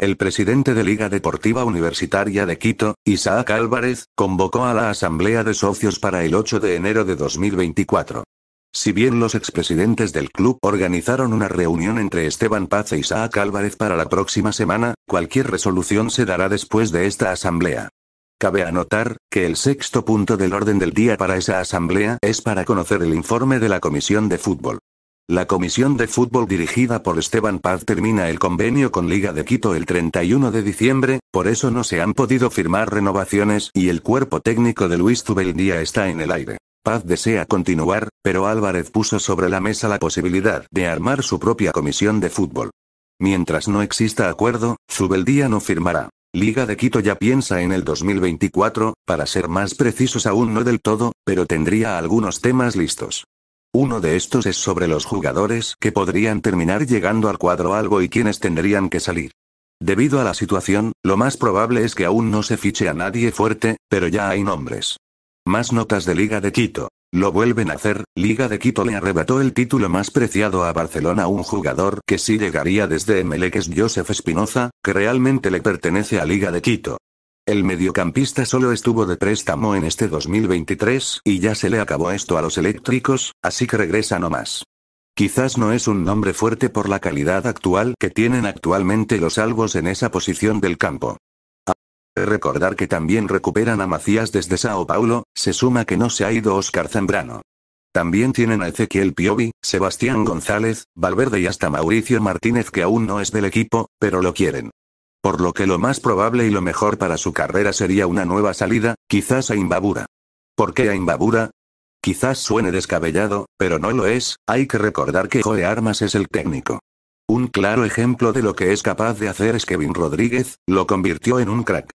el presidente de Liga Deportiva Universitaria de Quito, Isaac Álvarez, convocó a la Asamblea de Socios para el 8 de enero de 2024. Si bien los expresidentes del club organizaron una reunión entre Esteban Paz e Isaac Álvarez para la próxima semana, cualquier resolución se dará después de esta asamblea. Cabe anotar, que el sexto punto del orden del día para esa asamblea es para conocer el informe de la Comisión de Fútbol. La comisión de fútbol dirigida por Esteban Paz termina el convenio con Liga de Quito el 31 de diciembre, por eso no se han podido firmar renovaciones y el cuerpo técnico de Luis Zubeldía está en el aire. Paz desea continuar, pero Álvarez puso sobre la mesa la posibilidad de armar su propia comisión de fútbol. Mientras no exista acuerdo, Zubeldía no firmará. Liga de Quito ya piensa en el 2024, para ser más precisos aún no del todo, pero tendría algunos temas listos. Uno de estos es sobre los jugadores que podrían terminar llegando al cuadro algo y quienes tendrían que salir. Debido a la situación, lo más probable es que aún no se fiche a nadie fuerte, pero ya hay nombres. Más notas de Liga de Quito. Lo vuelven a hacer, Liga de Quito le arrebató el título más preciado a Barcelona un jugador que sí llegaría desde Emelec Joseph Espinoza, que realmente le pertenece a Liga de Quito. El mediocampista solo estuvo de préstamo en este 2023 y ya se le acabó esto a los eléctricos, así que regresa nomás. Quizás no es un nombre fuerte por la calidad actual que tienen actualmente los albos en esa posición del campo. recordar que también recuperan a Macías desde Sao Paulo, se suma que no se ha ido Oscar Zambrano. También tienen a Ezequiel Piovi, Sebastián González, Valverde y hasta Mauricio Martínez que aún no es del equipo, pero lo quieren. Por lo que lo más probable y lo mejor para su carrera sería una nueva salida, quizás a Imbabura. ¿Por qué a Imbabura? Quizás suene descabellado, pero no lo es, hay que recordar que Joe Armas es el técnico. Un claro ejemplo de lo que es capaz de hacer es Kevin Rodríguez, lo convirtió en un crack.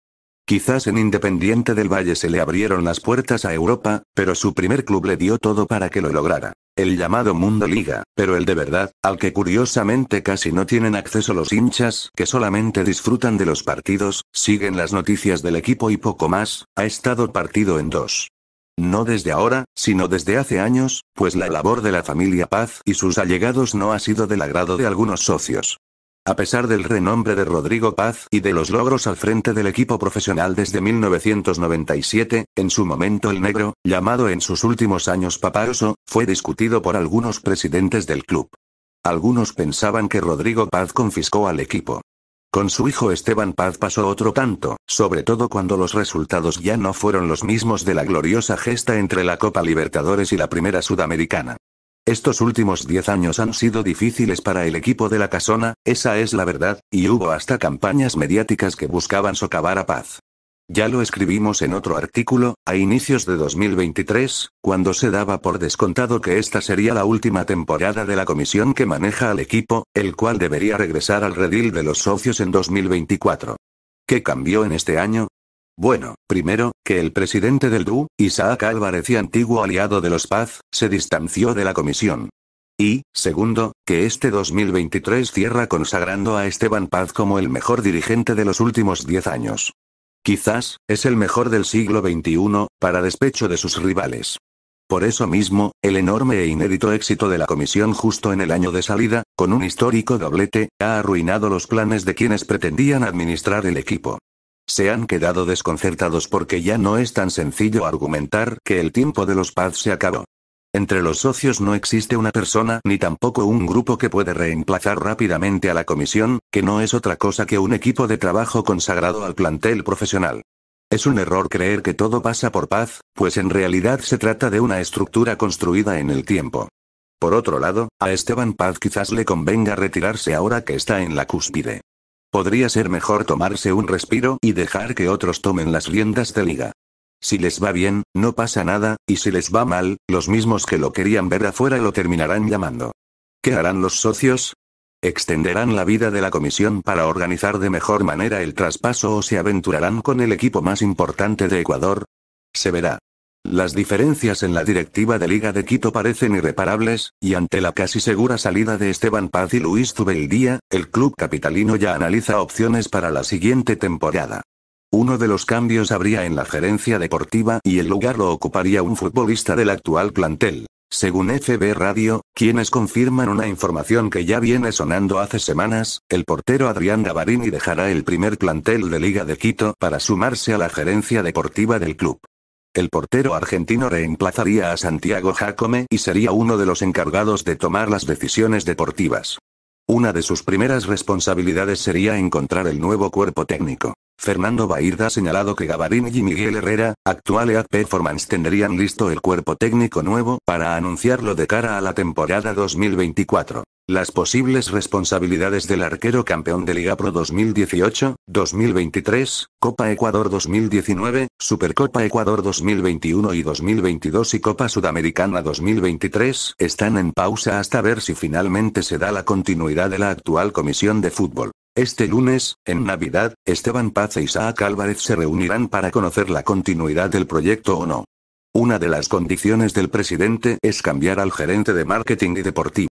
Quizás en Independiente del Valle se le abrieron las puertas a Europa, pero su primer club le dio todo para que lo lograra. El llamado Mundo Liga, pero el de verdad, al que curiosamente casi no tienen acceso los hinchas, que solamente disfrutan de los partidos, siguen las noticias del equipo y poco más, ha estado partido en dos. No desde ahora, sino desde hace años, pues la labor de la familia Paz y sus allegados no ha sido del agrado de algunos socios. A pesar del renombre de Rodrigo Paz y de los logros al frente del equipo profesional desde 1997, en su momento el negro, llamado en sus últimos años Paparoso, fue discutido por algunos presidentes del club. Algunos pensaban que Rodrigo Paz confiscó al equipo. Con su hijo Esteban Paz pasó otro tanto, sobre todo cuando los resultados ya no fueron los mismos de la gloriosa gesta entre la Copa Libertadores y la Primera Sudamericana. Estos últimos 10 años han sido difíciles para el equipo de la casona, esa es la verdad, y hubo hasta campañas mediáticas que buscaban socavar a paz. Ya lo escribimos en otro artículo, a inicios de 2023, cuando se daba por descontado que esta sería la última temporada de la comisión que maneja al equipo, el cual debería regresar al redil de los socios en 2024. ¿Qué cambió en este año? Bueno, primero, que el presidente del DU, Isaac Álvarez y antiguo aliado de los Paz, se distanció de la comisión. Y, segundo, que este 2023 cierra consagrando a Esteban Paz como el mejor dirigente de los últimos 10 años. Quizás, es el mejor del siglo XXI, para despecho de sus rivales. Por eso mismo, el enorme e inédito éxito de la comisión justo en el año de salida, con un histórico doblete, ha arruinado los planes de quienes pretendían administrar el equipo. Se han quedado desconcertados porque ya no es tan sencillo argumentar que el tiempo de los Paz se acabó. Entre los socios no existe una persona ni tampoco un grupo que puede reemplazar rápidamente a la comisión, que no es otra cosa que un equipo de trabajo consagrado al plantel profesional. Es un error creer que todo pasa por paz, pues en realidad se trata de una estructura construida en el tiempo. Por otro lado, a Esteban Paz quizás le convenga retirarse ahora que está en la cúspide. Podría ser mejor tomarse un respiro y dejar que otros tomen las riendas de liga. Si les va bien, no pasa nada, y si les va mal, los mismos que lo querían ver afuera lo terminarán llamando. ¿Qué harán los socios? ¿Extenderán la vida de la comisión para organizar de mejor manera el traspaso o se aventurarán con el equipo más importante de Ecuador? Se verá. Las diferencias en la directiva de Liga de Quito parecen irreparables, y ante la casi segura salida de Esteban Paz y Luis Zubeldía, el club capitalino ya analiza opciones para la siguiente temporada. Uno de los cambios habría en la gerencia deportiva y el lugar lo ocuparía un futbolista del actual plantel. Según FB Radio, quienes confirman una información que ya viene sonando hace semanas, el portero Adrián Gavarini dejará el primer plantel de Liga de Quito para sumarse a la gerencia deportiva del club. El portero argentino reemplazaría a Santiago Jacome y sería uno de los encargados de tomar las decisiones deportivas. Una de sus primeras responsabilidades sería encontrar el nuevo cuerpo técnico. Fernando Baird ha señalado que Gabarín y Miguel Herrera, actuales EAD Performance, tendrían listo el cuerpo técnico nuevo para anunciarlo de cara a la temporada 2024. Las posibles responsabilidades del arquero campeón de Liga Pro 2018, 2023, Copa Ecuador 2019, Supercopa Ecuador 2021 y 2022 y Copa Sudamericana 2023 están en pausa hasta ver si finalmente se da la continuidad de la actual comisión de fútbol. Este lunes, en Navidad, Esteban Paz e Isaac Álvarez se reunirán para conocer la continuidad del proyecto o no. Una de las condiciones del presidente es cambiar al gerente de marketing y deportivo.